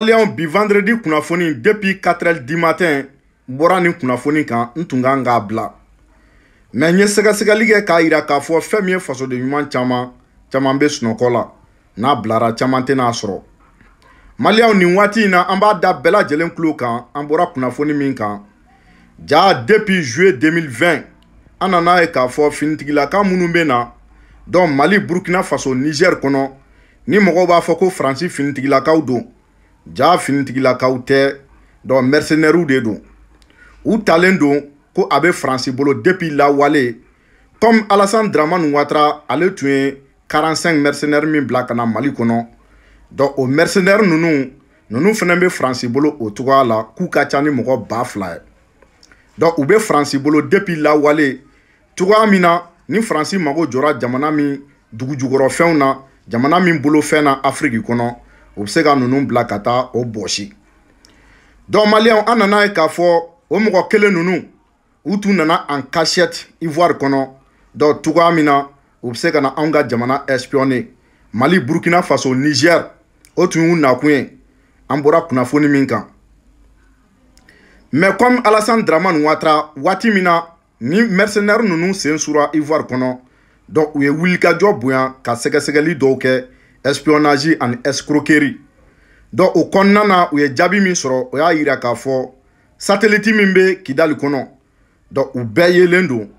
maliyɛnw bi vandredi kunnafoni depi 4 di matin n bɔra nin kunnafoni kan n tun kan k'a bila mɛ n ye sɛgɛsɛgɛli kɛ k'a yira k'a fɔ fɛn min ye fasoden ɲuman caman caman bɛ sunɔgɔ la n'a bilara caman tɛ n'a sɔrɔ maliyɛnw nin waati in na an b'a da bɛɛ lajɛlen tulo kan an bɔra kunnafoni min kan ja depi zuye 2020 an nana ye k'a fɔ finitigilaka minnu bɛ na dɔn mali burukina faso nizɛri kɔnɔ ni mɔgɔw b'a fɔ ko faransi finitigilakaw don ja finitigilakaw tɛ dɔn mercenɛriw de don u talen don ko a bɛ faransi bolo depuis lawale comme alassane dramani watara ale tun ye 45 mercenɛri min bila ka na mali kɔnɔ dɔn o mercenɛri ninnu ninnu fana bɛ faransi bolo o cogoya la k'u ka ca ni mɔgɔ ba fila ye dɔn u bɛ faransi bolo depuis lawale cogoya min na ni faransi mago jɔra jamana min dugujugɔrɔfɛnw na jamana min bolofɛn na afiriki kɔnɔ o bɛ se ka ninnu bila ka taa o bɔsi donc maliyɛnw an nana ye k'a fɔ o mɔgɔ kelen ninnu u tun nana en cachette ivoire kɔnɔ donc cogoya min na u bɛ se ka na anw ka jamana espionner mali burkina faso niger o tun y'u nakun ye an bɔra kunnafoni min kan mais comme alassane dramane watara waati min na ni mercenaire ninnu sen sura ivoire kɔnɔ donc u ye wulikajɔ bonya ka sɛgɛsɛgɛli dɔw kɛ espionage and escroquerie dɔn o kɔnɔna na u ye jaabi min sɔrɔ o y'a yira k'a fɔ sateliti min bɛ kidali kɔnɔ dɔn u bɛɛ yelen don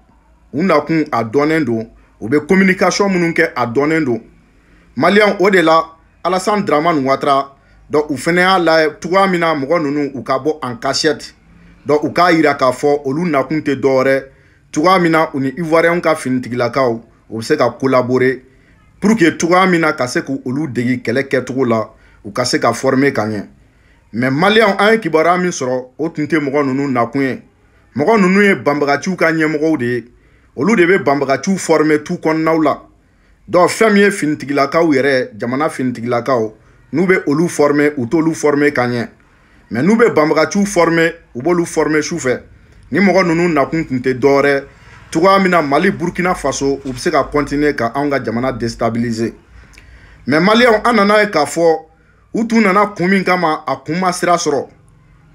u nakun a dɔnnen don u bɛ communication minnu kɛ a dɔnnen don maliyɛn o de la alasan dramani watara dɔn u fana y'a layɛ cogoya min na mɔgɔ ninnu u ka bɔ en cachette dɔn u k'a yira k'a fɔ olu nakun tɛ dɔwɛrɛ cogoya min na u ni ivoiriyɛnw ka finitigilakaw u bɛ se ka collaborer pour que cogoya min na ka se k'olu dege kɛlɛ kɛcogo la u ka se ka fɔrime ka ɲɛ mɛ maliyɛnw an ye kibaruya min sɔrɔ o tun tɛ mɔgɔ ninnu nakun ye mɔgɔ ninnu ye banbagaciw ka ɲɛmɔgɔw de ye olu de bɛ banbagaciw fɔrime tu kɔnɔnaw la dɔnku fɛn min ye finitigilakaw yɛrɛ jamana finitigilakaw n'u bɛ olu fɔrime u t'olu fɔrime ka ɲɛ mɛ n'u bɛ banbagaciw fɔrime u b'olu fɔrime su fɛ ni mɔgɔ ninnu nakun tun tɛ dɔwɛrɛ cogoya min na mali burkina faso u be se ka kɔntiniye ka anw ka jamana destabilize mɛ maliyɛnw an nana ye k'a fɔ u tun nana kun min kama a kun ma sira sɔrɔ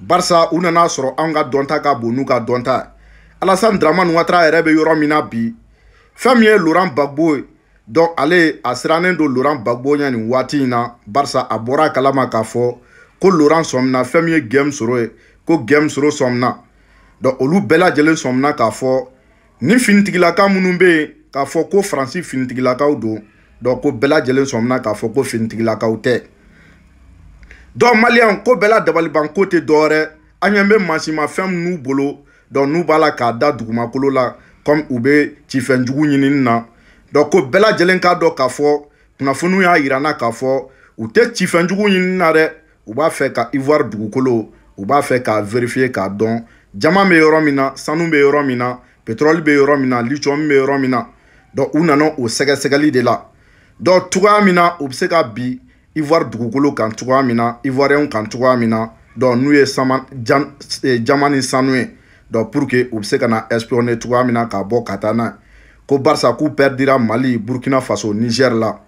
barisa u nana sɔrɔ anw ka dɔnta ka bon n'u ka dɔnta alasani dramani watara yɛrɛ bɛ yɔrɔ min na bi fɛn min ye loran bagbo ye dɔnc ale a sirannen don loran bagbo ɲɛ nin waati in na barisa a bɔra a kalama k'a fɔ ko loran sɔmina fɛn min ye gɛm soro ye ko gɛm soro sɔmina dɔnc olu bɛɛ lajɛlen sɔmina k'a fɔ ni finitigilaka minnu bɛ yen k'a fɔ ko faransi finitigilakaw don dɔw ko bɛɛ lajɛlen sɔmina k'a fɔ ko finitigilakaw tɛ dɔw maliyɛnw ko bɛɛ la dabaliban ko tɛ dɔwɛrɛ an ɲɛ bɛ mansinmafɛn min n'u bolo dɔnku n'u b'a la k'a da dugumakolo la kɔmi u bɛ cifɛnjugu ɲinini na dɔnku ko bɛɛ lajɛlen k'a dɔn k'a fɔ kunnafoniw y'a yira n na k'a fɔ u tɛ cifɛnjugu ɲinini na dɛ u b'a fɛ ka ivoire dugukolo u b'a fɛ k'a vérifier k'a dɔn jama bɛ yɔrɔ min na sanu bɛ yɔrɔ min na petrɔli bɛ yɔrɔ min na litiyɔmu bɛ yɔrɔ min na donc u nana o sɛgɛsɛgɛli de la donc cogoya min na u bɛ se ka bin ivoire dugukolo kan cogoya min na ivoiriyɛnw kan cogoya min na donc n'u ye sama jam e, jama ni sanu ye donc pour que u bɛ se ka na espionner cogoya min na k'a bɔ ka taa n'a ye ko barisa k'u perdira mali burkina faso niger la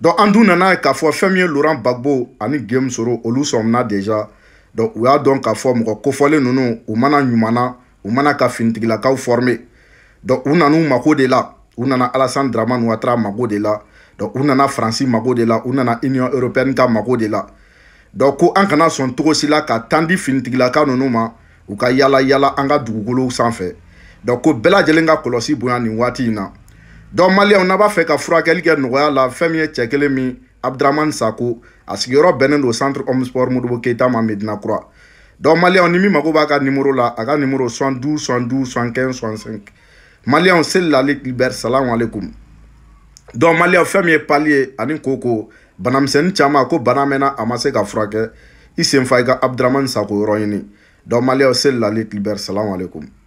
donc an dun nana ye k'a fɔ fɛn min ye laurent gbagbo ani guillaume soro olu sɔmina déjà donc u y'a dɔn k'a fɔ mɔgɔ kofɔlen ninnu u mana ɲuman na. u mana ka finitigilakaw forme donc u nan'u mako de la u nana alasan draman watara mako de la donc u nana faransi mako de la u nana union européenne ka mako de la donc ko an kana sɔn togo si la ka tandi finitigilaka ninnu ma u ka yala yala an ka dugukolow sanfɛ donc ko bɛɛ lajɛlen ka kɔlɔsi bonya nin waati in na donc maliyɛnw n'a b'a fɛ ka furakɛli kɛ nɔgɔya la fɛn min ye cɛ kelen min abudramani sako a sigiyɔrɔ bɛnnen don centre homme sport modibo keyita ma medina kura donc maliyɛnw ni min mago b'a ka nimoro la a ka nimoro 72 72 75 65 maliyɛnw seli la ale libɛri salamu alekum donc maliyɛnw fɛn min ye pali ye ani koko banamisɛnnin caman a ko bana mɛnna a ma se ka furakɛ i sen fa i ka abuduramani sako yɔrɔ ɲini donc maliyɛnw seli la ale libɛri salamu alekum